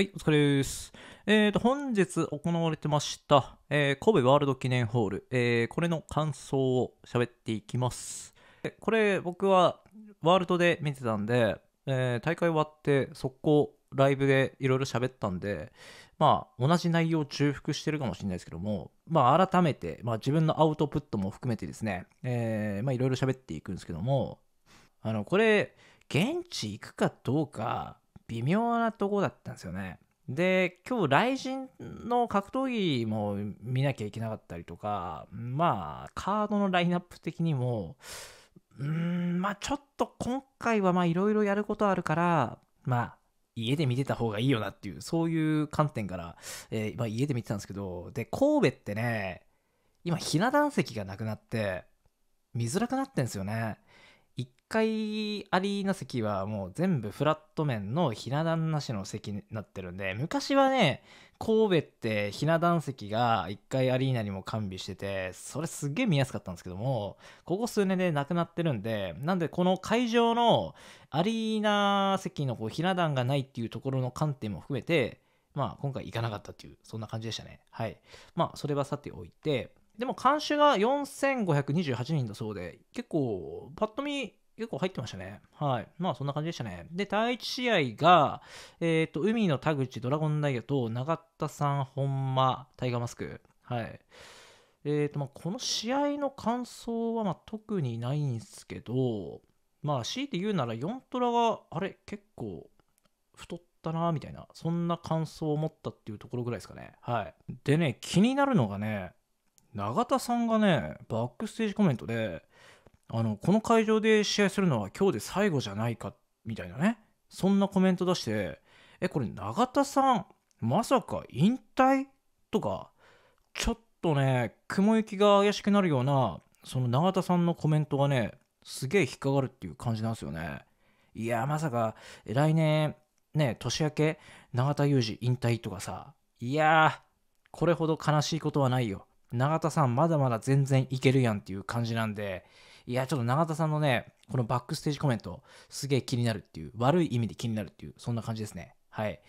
はい、お疲れです。えっ、ー、と、本日行われてました、えー、神戸ワールド記念ホール、えー、これの感想を喋っていきます。これ、僕はワールドで見てたんで、えー、大会終わって速攻ライブでいろいろ喋ったんで、まあ、同じ内容を重複してるかもしれないですけども、まあ、改めて、まあ、自分のアウトプットも含めてですね、えー、まあ、いろいろ喋っていくんですけども、あの、これ、現地行くかどうか、微妙なとこだったんですよね。で今日雷神の格闘技も見なきゃいけなかったりとかまあカードのラインナップ的にもうんまあちょっと今回はまあいろいろやることあるからまあ家で見てた方がいいよなっていうそういう観点から、えー、まあ、家で見てたんですけどで神戸ってね今ひな壇席がなくなって見づらくなってんですよね階アリーナ席はもう全部フラット面のひな壇なしの席になってるんで、昔はね、神戸ってひな壇席が1階アリーナにも完備してて、それすげえ見やすかったんですけども、ここ数年でなくなってるんで、なんでこの会場のアリーナ席のこうひな壇がないっていうところの観点も含めて、まあ今回行かなかったっていう、そんな感じでしたね。はい。まあそれはさておいて、でも監修が4528人だそうで、結構、パッと見結構入ってましたね。はい。まあそんな感じでしたね。で、第1試合が、えっ、ー、と、海の田口、ドラゴンダイヤと永田さん、本間、タイガーマスク。はい。えっ、ー、と、まあこの試合の感想は、まあ特にないんですけど、まあ強いて言うなら4トラが、あれ、結構太ったな、みたいな、そんな感想を持ったっていうところぐらいですかね。はい。でね、気になるのがね、永田さんがね、バックステージコメントで、あのこの会場で試合するのは今日で最後じゃないかみたいなねそんなコメント出してえこれ永田さんまさか引退とかちょっとね雲行きが怪しくなるようなその永田さんのコメントがねすげえ引っかかるっていう感じなんですよねいやまさか来年ね年明け永田裕二引退とかさいやこれほど悲しいことはないよ永田さんまだまだ全然いけるやんっていう感じなんでいや、ちょっと永田さんのね、このバックステージコメント、すげえ気になるっていう、悪い意味で気になるっていう、そんな感じですね。はい。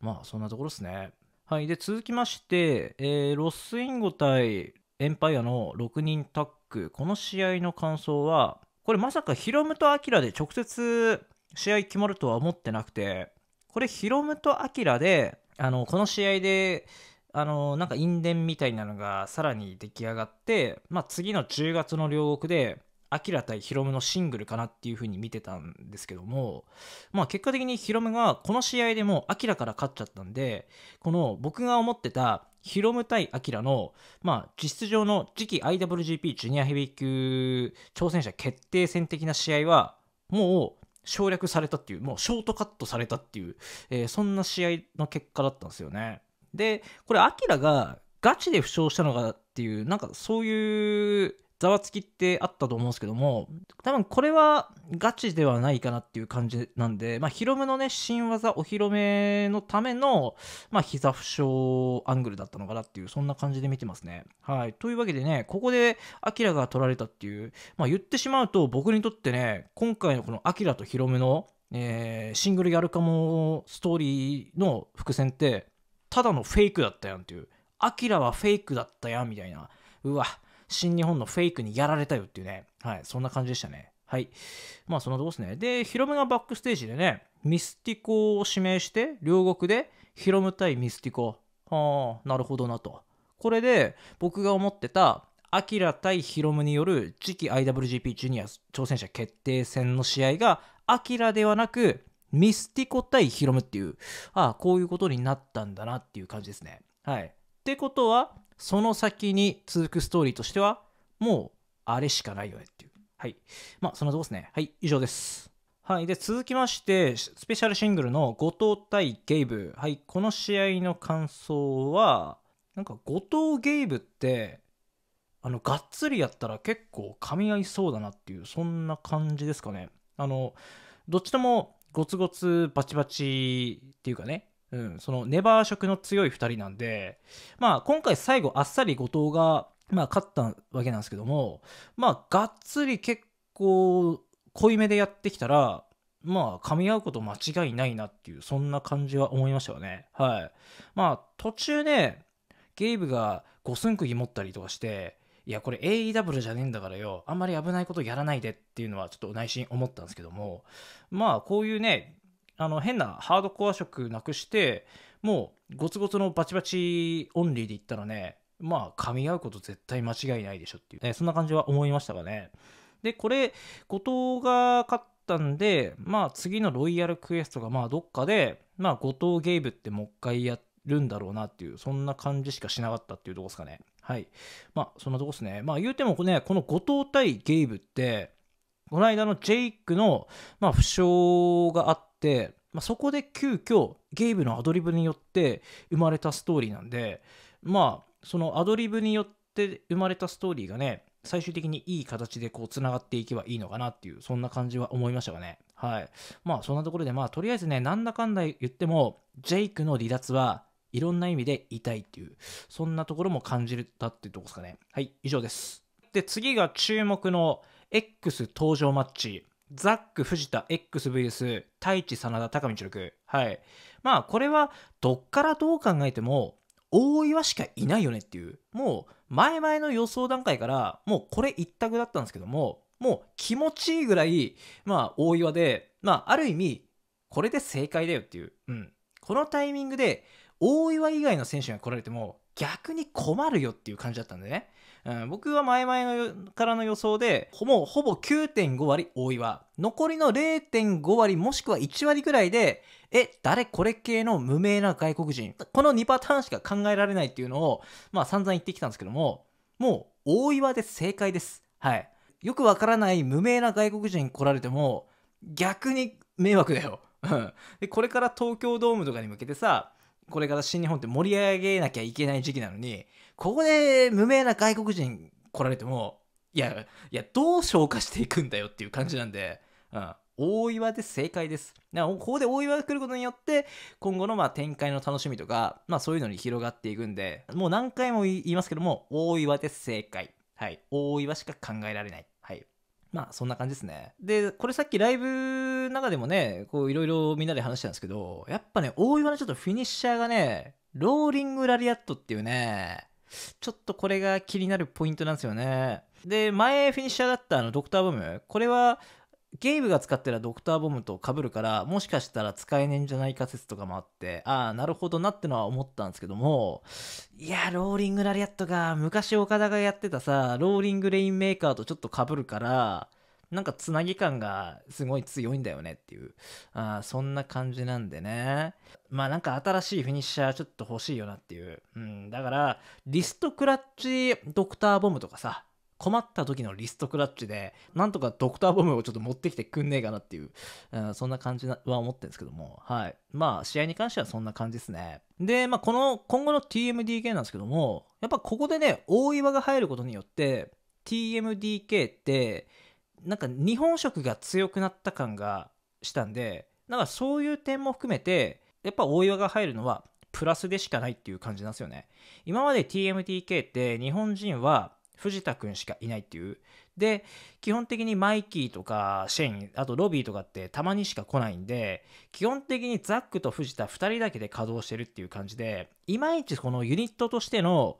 まあ、そんなところですね。はい。で、続きまして、えー、ロスインゴ対エンパイアの6人タッグ。この試合の感想は、これまさかヒロムとアキラで直接試合決まるとは思ってなくて、これヒロムとアキラで、あの、この試合で、あのなんか因縁みたいなのがさらに出来上がって、まあ、次の10月の両国でアキラ対ヒロムのシングルかなっていうふうに見てたんですけども、まあ、結果的にヒロムがこの試合でもアキラから勝っちゃったんでこの僕が思ってたヒロム対アキラの、まあ、実質上の次期 IWGP ジュニアヘビー級挑戦者決定戦的な試合はもう省略されたっていうもうショートカットされたっていう、えー、そんな試合の結果だったんですよね。でこれアキラがガチで負傷したのがっていうなんかそういうざわつきってあったと思うんですけども多分これはガチではないかなっていう感じなんで、まあ、ヒロムのね新技お披露目のための、まあ、膝負傷アングルだったのかなっていうそんな感じで見てますね。はい、というわけでねここでアキラが取られたっていう、まあ、言ってしまうと僕にとってね今回のこのアキラとヒロムの、えー、シングルやるかもストーリーの伏線ってただのフェイクだったやんっていうアキラはフェイクだったやんみたいなうわ新日本のフェイクにやられたよっていうね、はい、そんな感じでしたね。はい。まあ、そのとこですね。で、ヒロムがバックステージでね、ミスティコを指名して、両国で、ヒロム対ミスティコ。ああ、なるほどなと。これで、僕が思ってた、アキラ対ヒロムによる次期 IWGP ジュニア挑戦者決定戦の試合が、アキラではなく、ミスティコ対ヒロムっていう、ああ、こういうことになったんだなっていう感じですね。はい。ってことは、その先に続くストーリーとしては、もう、あれしかないよねっていう。はい。まあ、そんなとこですね。はい、以上です。はい。で、続きまして、スペシャルシングルの後藤対ゲイブ。はい。この試合の感想は、なんか後藤ゲイブって、あの、がっつりやったら結構噛み合いそうだなっていう、そんな感じですかね。あの、どっちともゴツゴツバチバチっていうかね、うん、そのネバー色の強い2人なんで、まあ、今回最後あっさり後藤が、まあ、勝ったわけなんですけども、まあ、がっつり結構濃いめでやってきたら、まあ、噛み合うこと間違いないなっていう、そんな感じは思いましたよね。はい。まあ、途中ね、ゲイブが五寸釘持ったりとかして、いや、これ AEW じゃねえんだからよ、あんまり危ないことやらないでっていうのはちょっと内心思ったんですけども、まあ、こういうね、あの変なハードコア色なくしてもうゴツゴツのバチバチオンリーでいったらねまあ噛み合うこと絶対間違いないでしょっていう、ね、そんな感じは思いましたがねでこれ後藤が勝ったんでまあ次のロイヤルクエストがまあどっかでまあ後藤ゲイブってもう一回やるんだろうなっていうそんな感じしかしなかったっていうとこですかねはいまあそんなとこですねまあ言うてもねこの後藤対ゲイブってこの間のジェイクの、まあ、負傷があっ、まあ、そこで急遽ゲイブのアドリブによって生まれたストーリーなんでまあそのアドリブによって生まれたストーリーがね最終的にいい形でこうつながっていけばいいのかなっていうそんな感じは思いましたがねはいまあそんなところでまあとりあえずねなんだかんだ言ってもジェイクの離脱はいろんな意味で痛いっていうそんなところも感じたっていうとこですかねはい以上ですで次が注目の X 登場マッチザック・藤田 XVS 太一真田高見力はいまあこれはどっからどう考えても大岩しかいないよねっていうもう前々の予想段階からもうこれ一択だったんですけどももう気持ちいいぐらいまあ大岩でまあある意味これで正解だよっていう、うん、このタイミングで大岩以外の選手が来られても逆に困るよっていう感じだったんでねうん、僕は前々のからの予想で、もうほぼ9.5割大岩。残りの0.5割もしくは1割ぐらいで、え、誰これ系の無名な外国人。この2パターンしか考えられないっていうのを、まあ散々言ってきたんですけども、もう大岩で正解です。はい。よくわからない無名な外国人来られても、逆に迷惑だよ。でこれから東京ドームとかに向けてさこれから新日本って盛り上げなきゃいけない時期なのに、ここで無名な外国人来られても、いや、いや、どう消化していくんだよっていう感じなんで、うん。大岩で正解です。だからここで大岩が来ることによって、今後のま展開の楽しみとか、まあそういうのに広がっていくんで、もう何回も言いますけども、大岩で正解。はい。大岩しか考えられない。まあそんな感じですね。で、これさっきライブの中でもね、こういろいろみんなで話したんですけど、やっぱね、大岩のちょっとフィニッシャーがね、ローリングラリアットっていうね、ちょっとこれが気になるポイントなんですよね。で、前フィニッシャーだったあのドクターボム、これはゲイブが使ってるドクターボムと被るからもしかしたら使えねえんじゃないか説とかもあってああなるほどなってのは思ったんですけどもいやローリングラリアットが昔岡田がやってたさローリングレインメーカーとちょっと被るからなんかつなぎ感がすごい強いんだよねっていうあそんな感じなんでねまあなんか新しいフィニッシャーちょっと欲しいよなっていう、うん、だからリストクラッチドクターボムとかさ困った時のリストクラッチで、なんとかドクターボムをちょっと持ってきてくんねえかなっていう、そんな感じは思ってるんですけども、はい。まあ、試合に関してはそんな感じですね。で、まあ、この、今後の TMDK なんですけども、やっぱここでね、大岩が入ることによって、TMDK って、なんか日本色が強くなった感がしたんで、なんかそういう点も含めて、やっぱ大岩が入るのはプラスでしかないっていう感じなんですよね。今まで TMDK って日本人は藤田くんしかいないっていう。で、基本的にマイキーとかシェイン、あとロビーとかってたまにしか来ないんで、基本的にザックと藤田2人だけで稼働してるっていう感じで、いまいちこのユニットとしての、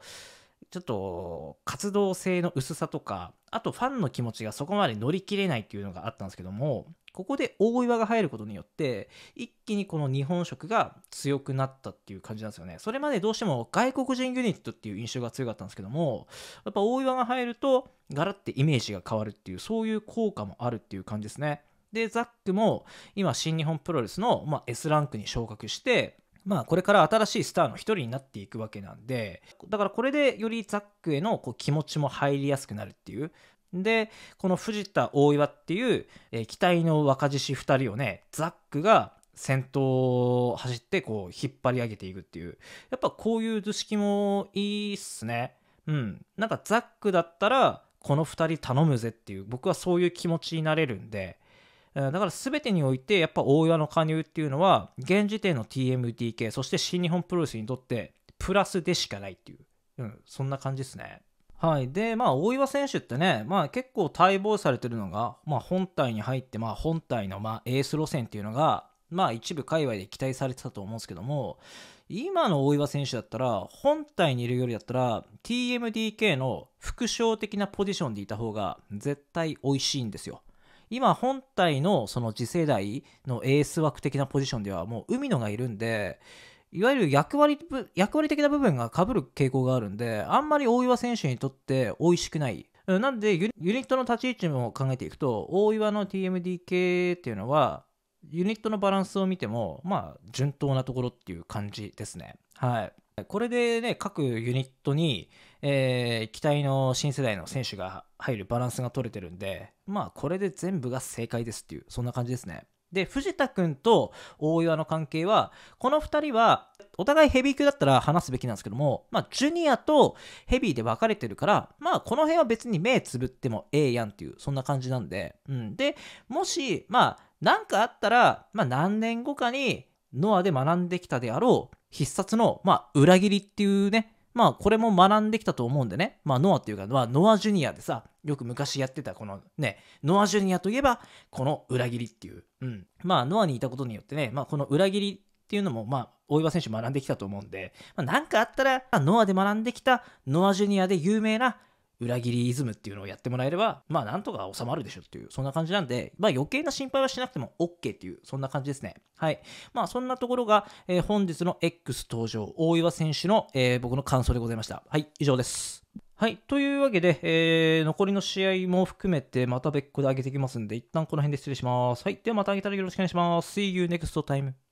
ちょっと活動性の薄さとか、あとファンの気持ちがそこまで乗り切れないっていうのがあったんですけども、ここで大岩が入ることによって一気にこの日本色が強くなったっていう感じなんですよねそれまでどうしても外国人ユニットっていう印象が強かったんですけどもやっぱ大岩が入るとガラッてイメージが変わるっていうそういう効果もあるっていう感じですねでザックも今新日本プロレスの、ま S ランクに昇格してまあこれから新しいスターの一人になっていくわけなんで、だからこれでよりザックへのこう気持ちも入りやすくなるっていう、でこの藤田大岩っていう、えー、機体の若獅子2人をねザックが先頭を走ってこう引っ張り上げていくっていうやっぱこういう図式もいいっすねうんなんかザックだったらこの2人頼むぜっていう僕はそういう気持ちになれるんでだから全てにおいてやっぱ大岩の加入っていうのは現時点の TMDK そして新日本プロレスにとってプラスでしかないっていう、うん、そんな感じっすね。はい、で、まあ、大岩選手ってね、まあ、結構待望されてるのが、まあ、本体に入って、まあ、本体の、まあ、エース路線っていうのが、まあ、一部界隈で期待されてたと思うんですけども、今の大岩選手だったら、本体にいるよりだったら、TMDK の副将的なポジションでいた方が、絶対美味しいんですよ。今、本体のその次世代のエース枠的なポジションでは、もう海野がいるんで、いわゆる役割役割的な部分が被る傾向があるんで、あんまり大岩選手にとって美味しくない。なんでユニットの立ち位置も考えていくと、大岩の TMDK っていうのは、ユニットのバランスを見ても、まあ、順当なところっていう感じですね。はい。これでね、各ユニットに、えー、期待の新世代の選手が入るバランスが取れてるんで、まあ、これで全部が正解ですっていう、そんな感じですね。で藤田君と大岩の関係はこの2人はお互いヘビー級だったら話すべきなんですけども、まあ、ジュニアとヘビーで分かれてるから、まあ、この辺は別に目つぶってもええやんっていうそんな感じなんで、うん、でもし、まあ、何かあったら、まあ、何年後かにノアで学んできたであろう必殺の、まあ、裏切りっていうねまあこれも学んできたと思うんでね、まあノアっていうか、まあノアジュニアでさ、よく昔やってたこのね、ノア・ジュニアといえば、この裏切りっていう。うん。まあ、ノアにいたことによってね、まあ、この裏切りっていうのも、まあ、大岩選手学んできたと思うんで、まあ、かあったら、ノアで学んできたノア・ジュニアで有名な裏切りイズムっていうのをやってもらえれば、まあ、なんとか収まるでしょっていう、そんな感じなんで、まあ、余計な心配はしなくても OK っていう、そんな感じですね。はい。まあ、そんなところが、えー、本日の X 登場、大岩選手の、えー、僕の感想でございました。はい、以上です。はい。というわけで、えー、残りの試合も含めて、また別個で上げていきますんで、一旦この辺で失礼します。はい。ではまた上げたらよろしくお願いします。See you next time.